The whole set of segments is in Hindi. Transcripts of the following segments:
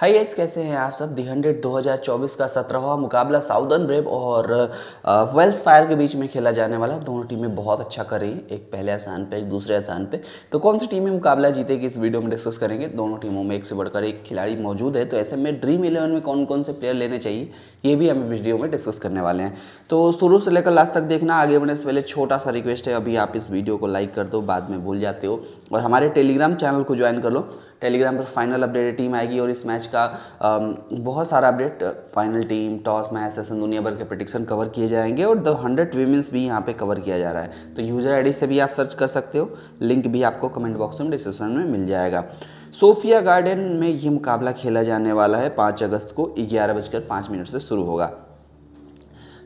हाई गाइस कैसे हैं आप सब दी हंड्रेड चौबीस का सत्रहवा मुकाबला साउदर्न ब्रेव और वेल्स फायर के बीच में खेला जाने वाला दोनों टीमें बहुत अच्छा कर रही हैं एक पहले स्थान पे एक दूसरे स्थान पे तो कौन सी टीमें मुकाबला जीतेगी इस वीडियो में डिस्कस करेंगे दोनों टीमों में एक से बढ़कर एक खिलाड़ी मौजूद है तो ऐसे में ड्रीम इलेवन में कौन कौन से प्लेयर लेने चाहिए ये भी हम वीडियो में डिस्कस करने वाले हैं तो शुरू से लेकर लास्ट तक देखना आगे बढ़ने से पहले छोटा सा रिक्वेस्ट है अभी आप इस वीडियो को लाइक कर दो बाद में भूल जाते हो और हमारे टेलीग्राम चैनल को ज्वाइन कर लो टेलीग्राम पर फाइनल अपडेटेड टीम आएगी और इस मैच का um, बहुत सारा update final team toss match session दुनिया भर के प्रडिक्शन कवर किए जाएंगे और द हंड्रेड वीमेंस भी यहाँ पे कवर किया जा रहा है तो यूजर आईडी से भी आप सर्च कर सकते हो लिंक भी आपको कमेंट बॉक्स में डिस्क्रिप्शन में मिल जाएगा सोफिया गार्डन में ये मुकाबला खेला जाने वाला है पाँच अगस्त को ग्यारह बजकर पाँच मिनट से शुरू होगा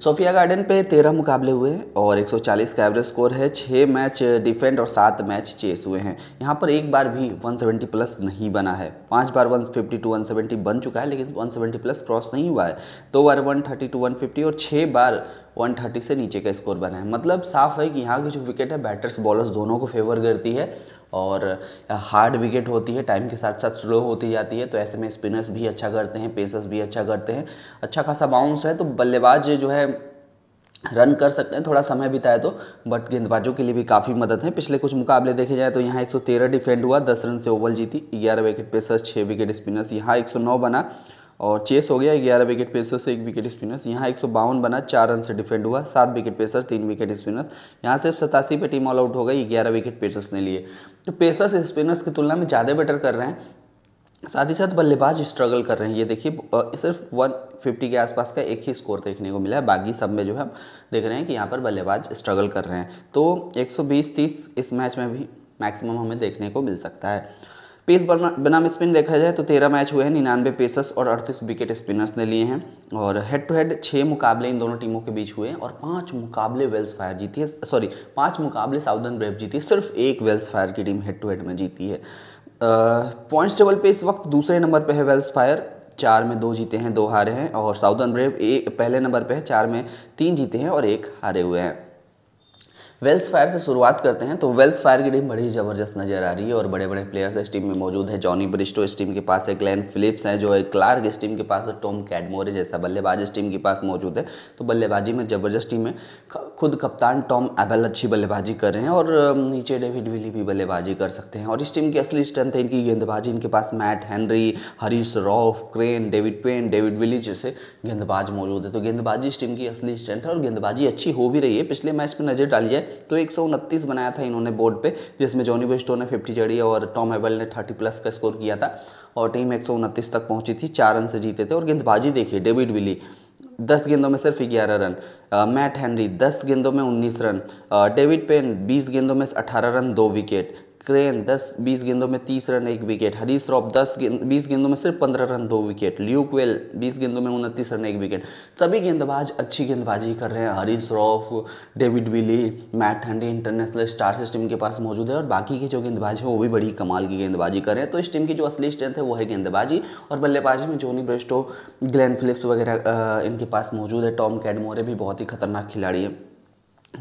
सोफिया गार्डन पे तेरह मुकाबले हुए हैं और 140 का एवरेज स्कोर है छः मैच डिफेंड और सात मैच चेस हुए हैं यहाँ पर एक बार भी 170 प्लस नहीं बना है पांच बार 150 टू 170 बन चुका है लेकिन 170 प्लस क्रॉस नहीं हुआ है दो बार 130 टू 150 और छः बार 130 से नीचे का स्कोर बना है मतलब साफ है कि यहाँ की जो विकेट है बैटर्स बॉलर्स दोनों को फेवर करती है और हार्ड विकेट होती है टाइम के साथ साथ स्लो होती जाती है तो ऐसे में स्पिनर्स भी अच्छा करते हैं पेसर्स भी अच्छा करते हैं अच्छा खासा बाउंस है तो बल्लेबाज जो है रन कर सकते हैं थोड़ा समय बिताए तो बट गेंदबाजों के लिए भी काफ़ी मदद है पिछले कुछ मुकाबले देखे जाए तो यहाँ 113 डिफेंड हुआ 10 रन से ओवल जीती 11 विकेट पेसर्स 6 विकेट स्पिनर्स यहाँ 109 बना और चेस हो गया ग्यारह विकेट पेसर से एक विकेट स्पिनर्स यहाँ एक बना चार रन से डिफेंड हुआ सात विकेट पेसर तीन विकेट स्पिनर्स यहाँ सिर्फ सतासी पे टीम ऑल आउट हो गई ग्यारह विकेट पेसर्स ने लिए तो पेसर्स स्पिनर्स की तुलना में ज़्यादा बेटर कर रहे हैं साथ ही साथ बल्लेबाज स्ट्रगल कर रहे हैं ये देखिए सिर्फ वन फिफ्टी के आसपास का एक ही स्कोर देखने को मिला है बाकी सब में जो है हम देख रहे हैं कि यहाँ पर बल्लेबाज स्ट्रगल कर रहे हैं तो 120-30 इस मैच में भी मैक्सिमम हमें देखने को मिल सकता है पेस बनाम स्पिन देखा जाए तो तेरह मैच हुए हैं निन्यानवे पेसर्स और अड़तीस विकेट स्पिनर्स ने लिए हैं और हेड टू हेड छः मुकाबले इन दोनों टीमों के बीच हुए हैं और पाँच मुकाबले वेल्स फायर जीती है सॉरी पाँच मुकाबले साउदर्न ब्रेव जीती है सिर्फ एक वेल्स फायर की टीम हेड टू हेड में जीती है पॉइंट्स टेबल पे इस वक्त दूसरे नंबर पर है वेल्स फायर चार में दो जीते हैं दो हारे हैं और साउदर्न ब्रेव एक पहले नंबर पर है चार में तीन जीते हैं और एक हारे हुए हैं वेल्स फायर से शुरुआत करते हैं तो वेल्स फायर की टीम बड़ी ज़बरदस्त नजर आ रही है और बड़े बड़े प्लेयर्स इस टीम में मौजूद है जॉनी ब्रिस्टो इस टीम के पास है ग्लैन फिलिप्स हैं जो है क्लार्क इस टीम के पास है टॉम कैडमोरे जैसा बल्लेबाज इस टीम के पास मौजूद है तो बल्लेबाजी में ज़बरदस्त टीम है खुद कप्तान टॉम एबल अच्छी बल्लेबाजी कर रहे हैं और नीचे डेविड विली भी बल्लेबाजी कर सकते हैं और इस टीम की असली स्ट्रेंथ है इनकी गेंदबाजी इनके पास Matt Henry Haris Rauf Crane David Payne David Willey जैसे गेंदबाज मौजूद है तो गेंदबाजी इस टीम की असली स्ट्रेंथ है और गेंदबाजी अच्छी हो भी रही है पिछले मैच में नज़र डाली है तो एक बनाया था इन्होंने बोर्ड पर जिसमें जॉनी बेस्टो ने फिफ्टी चढ़ी और टॉम हेबल ने थर्टी प्लस का स्कोर किया था और टीम एक तक पहुँची थी चार रन से जीते थे और गेंदबाजी देखिए डेविड विली दस गेंदों में सिर्फ ग्यारह रन मैट हेनरी दस गेंदों में उन्नीस रन डेविड पेन बीस गेंदों में अठारह रन दो विकेट क्रेन 10-20 गेंदों में 30 रन एक विकेट हरीश श्रॉफ़ 10 गेंद बीस गेंदों में सिर्फ 15 रन दो विकेट ल्यूक वेल 20 गेंदों में उनतीस रन एक विकेट सभी गेंदबाज अच्छी गेंदबाजी कर रहे हैं Haris Rauf David Willey Matt Henry international star इस टीम के पास मौजूद है और बाकी के जो गेंदबाज हैं वो भी बड़ी कमाल की गेंदबाजी कर रहे हैं तो इस टीम की जो असली स्ट्रेंथ है वो है गेंदबाजी और बल्लेबाजी में जोनी ब्रेस्टो ग्लैन फिलिप्स वगैरह इनके पास मौजूद है टॉम कैडमोरे भी बहुत ही खतरनाक खिलाड़ी हैं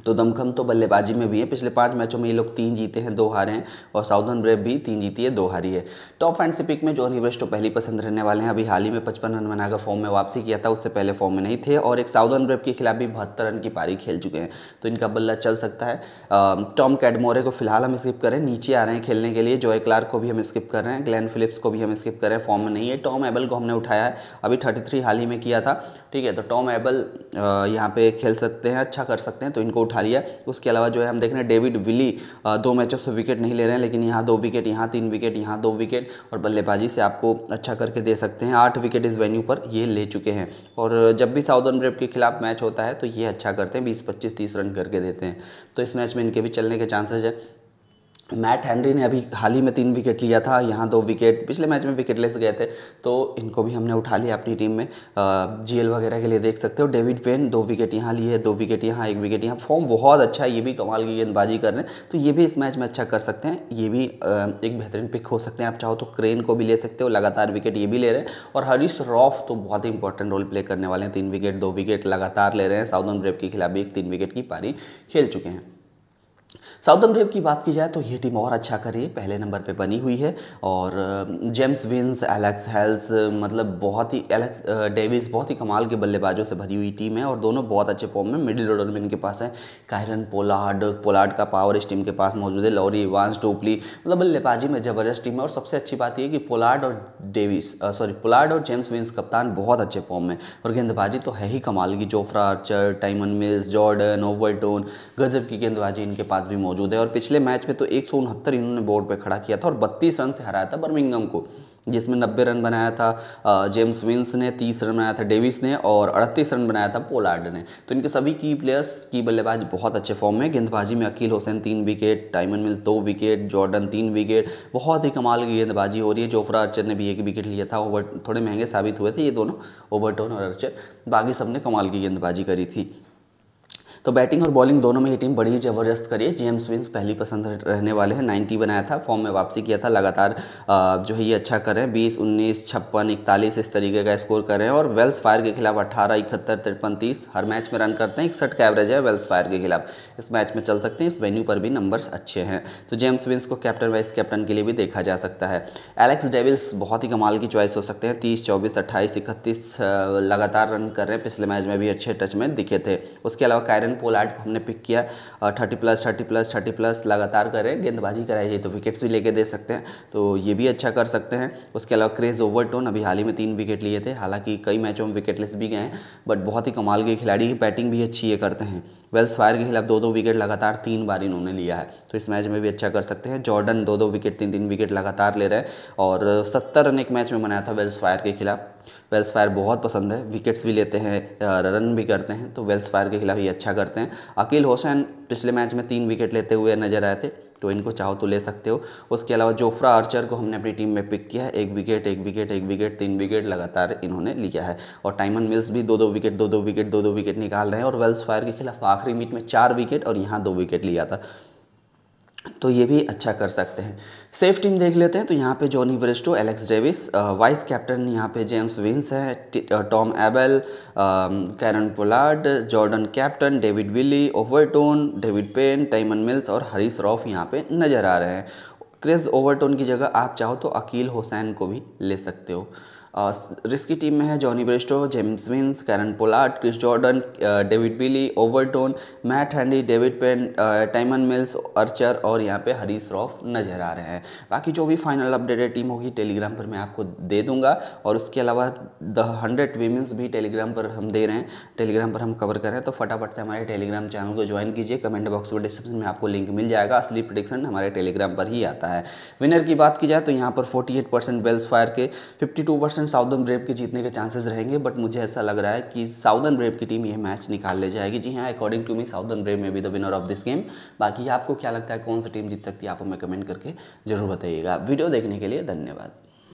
तो दमखम तो बल्लेबाजी में भी है पिछले पांच मैचों में ये लोग तीन जीते हैं दो हारे हैं और साउदर्न ब्रेव भी तीन जीती है दो हारी है टॉप फाइव से पिक में जॉन हिवरेस्ट तो पहली पसंद रहने वाले हैं अभी हाल ही में पचपन रन बनाकर फॉर्म में वापसी किया था उससे पहले फॉर्म में नहीं थे और एक साउदर्न ब्रेव के खिलाफ भी बहत्तर रन की पारी खेल चुके हैं तो इनका बल्ला चल सकता है टॉम कैडमोरे को फिलहाल हम स्किप करें नीचे आ रहे हैं खेलने के लिए जॉय क्लार्क को भी हम स्किप कर रहे हैं ग्लैन फिलिप्स को भी हम स्किप कर रहे हैं फॉर्म में नहीं है टॉम एबल को हमने उठाया है अभी थर्टी हाल ही में किया था ठीक है तो टॉम एबल यहाँ पे खेल सकते हैं अच्छा कर सकते हैं तो इनको उठा लिया उसके अलावा जो है हम देख रहे हैं डेविड विली दो मैचों से विकेट नहीं ले रहे हैं लेकिन यहाँ दो विकेट यहाँ तीन विकेट यहाँ दो विकेट और बल्लेबाजी से आपको अच्छा करके दे सकते हैं आठ विकेट इस वेन्यू पर ये ले चुके हैं और जब भी साउदर्न ब्रेप के खिलाफ मैच होता है तो ये अच्छा करते हैं बीस पच्चीस तीस रन करके देते हैं तो इस मैच में इनके भी चलने के चांसेज है मैट हैंनरी ने अभी हाल ही में तीन विकेट लिया था यहाँ दो विकेट पिछले मैच में विकेट लेस गए थे तो इनको भी हमने उठा लिया अपनी टीम में जीएल वगैरह के लिए देख सकते हो डेविड पेन दो विकेट यहाँ लिए दो विकेट यहाँ एक विकेट यहाँ फॉर्म बहुत अच्छा है ये भी कमाल की गेंदबाजी कर रहे हैं तो ये भी इस मैच में अच्छा कर सकते हैं ये भी एक बेहतरीन पिक हो सकते हैं आप चाहो तो क्रेन को भी ले सकते हो लगातार विकेट ये भी ले रहे हैं और हरीश रॉफ तो बहुत ही इंपॉर्टेंट रोल प्ले करने वाले हैं तीन विकेट दो विकेट लगातार ले रहे हैं साउदर्न ब्रेव के खिलाफ भी एक तीन विकेट की पारी खेल चुके हैं साउथन रेप की बात की जाए तो ये टीम और अच्छा करी है पहले नंबर पे बनी हुई है और जेम्स विंस एलेक्स हेल्स मतलब बहुत ही एलेक्स डेविस बहुत ही कमाल के बल्लेबाजों से भरी हुई टीम है और दोनों बहुत अच्छे फॉर्म में मिडिल ऑर्डर में इनके पास है कायरन पोलार्ड पोलार्ड का पावर इस टीम के पास मौजूद है लॉरी वांस टोपली मतलब बल्लेबाजी में ज़बरदस्त टीम है और सबसे अच्छी बात यह कि पोलार्ड और डेविस सॉरी पोलार्ड और जेम्स विंस कप्तान बहुत अच्छे फॉर्म में और गेंदबाजी तो है ही कमाल की Jofra Archer Tymal Mills Jordan Overton गजब की गेंदबाजी इनके पास भी मौजूद है और पिछले मैच में तो एक इन्होंने बोर्ड पर खड़ा किया था और बत्तीस रन से हराया था बर्मिंगम को जिसमें नब्बे रन बनाया था जेम्स विंस ने तीस रन बनाया था डेविस ने और अड़तीस रन बनाया था पोलार्ड ने तो इनके सभी की प्लेयर्स की बल्लेबाज बहुत अच्छे फॉर्म में गेंदबाजी में अकील हुसैन तीन विकेट टाइमन मिल दो विकेट जॉर्डन तीन विकेट बहुत ही कमाल की गेंदबाजी हो रही है जोफ्रा अर्चर ने भी एक विकेट लिया था ओवर थोड़े महंगे साबित हुए थे ये दोनों ओवरटोन और अर्चर बाकी सब ने कमाल की गेंदबाजी करी थी तो बैटिंग और बॉलिंग दोनों में ये टीम बड़ी ही ज़बरदस्त करी है जेम्स विंस पहली पसंद रहने वाले हैं नाइन्टी बनाया था फॉर्म में वापसी किया था लगातार जो है ये अच्छा कर रहे हैं बीस उन्नीस छप्पन इकतालीस इस तरीके का स्कोर कर रहे हैं और वेल्स फायर के खिलाफ अट्ठारह इकहत्तर तिरपन तीस हर मैच में रन करते हैं इकसठ का एवरेज है वेल्स फायर के खिलाफ इस मैच में चल सकते हैं इस वेन्यू पर भी नंबर्स अच्छे हैं तो जेम्स विंस को कैप्टन वाइस कैप्टन के लिए भी देखा जा सकता है एलेक्स डेविल्स बहुत ही कमाल की चॉइस हो सकते हैं तीस चौबीस अट्ठाईस इकतीस लगातार रन कर रहे हैं पिछले मैच में भी अच्छे टच में दिखे थे उसके अलावा कायरन रैन पोलार्ड को हमने पिक किया और thirty plus thirty plus thirty plus लगातार करें गेंदबाजी कराई जाए तो विकेट्स भी लेके दे सकते हैं तो ये भी अच्छा कर सकते हैं उसके अलावा क्रेज़ ओवरटोन अभी हाल ही में तीन विकेट लिए थे हालांकि कई मैचों में विकेटलेस भी गए हैं बट बहुत ही कमाल के खिलाड़ी बैटिंग भी अच्छी ये करते हैं वेल्स फायर के खिलाफ दो दो विकेट लगातार तीन बार इन्होंने लिया है तो इस मैच में भी अच्छा कर सकते हैं जॉर्डन दो दो विकेट तीन तीन विकेट लगातार ले रहे हैं और सत्तर रन एक मैच में बनाया था वेल्स फायर के खिलाफ वेल्स फायर बहुत पसंद है विकेट्स भी लेते हैं रन भी करते हैं तो वेल्स फायर के खिलाफ ये अच्छा करते हैं अकील हुसैन पिछले मैच में तीन विकेट लेते हुए नजर आए थे तो इनको चाहो तो ले सकते हो उसके अलावा जोफ्रा आर्चर को हमने अपनी टीम में पिक किया है एक विकेट एक विकेट एक विकेट तीन विकेट लगातार इन्होंने लिया है और टाइमन मिल्स भी दो दो विकेट दो दो विकेट दो दो विकेट निकाल रहे हैं और वेल्स फायर के खिलाफ आखिरी मीट में चार विकेट और यहाँ दो विकेट लिया था तो ये भी अच्छा कर सकते हैं सेफ टीम देख लेते हैं तो यहाँ पे Jonny Bairstow Alex Davies vice captain यहाँ पे जेम्स विंस है Tom Abell Kieron Pollard Jordan captain David Willey Overton David Payne Tymal Mills और हरीश रॉफ यहाँ पे नज़र आ रहे हैं क्रिस ओवरटोन की जगह आप चाहो तो अकील हुसैन को भी ले सकते हो रिस्क की टीम में है Jonny Bairstow James Vince Kieron Pollard Chris Jordan David Willey Overton Matt Henry David Payne Tymal Mills Archer और यहाँ पे हरीश रॉफ नज़र आ रहे हैं बाकी जो भी फाइनल अपडेटेड टीम होगी टेलीग्राम पर मैं आपको दे दूंगा और उसके अलावा द हंड्रेड वीमेंस भी टेलीग्राम पर हम दे रहे हैं टेलीग्राम पर हम कवर कर रहे हैं तो फटाफट से हमारे टेलीग्राम चैनल को ज्वाइन कीजिए कमेंट बॉक्स में डिस्क्रिप्शन में आपको लिंक मिल जाएगा असली प्रडिक्शन हमारे टेलीग्राम पर ही आता है विनर की बात की जाए तो यहाँ पर फोर्टी बेल्स फायर के फिफ्टी परसेंट साउदर्न ब्रेव के जीतने के चांसेस रहेंगे बट मुझे ऐसा लग रहा है कि साउदर्न ब्रेव की टीम यह मैच निकाल ले जाएगी जी हाँ according to me Southern Brave में be the winner of this game बाकी आपको क्या लगता है कौन सी टीम जीत सकती है आप हमें कमेंट करके जरूर बताइएगा वीडियो देखने के लिए धन्यवाद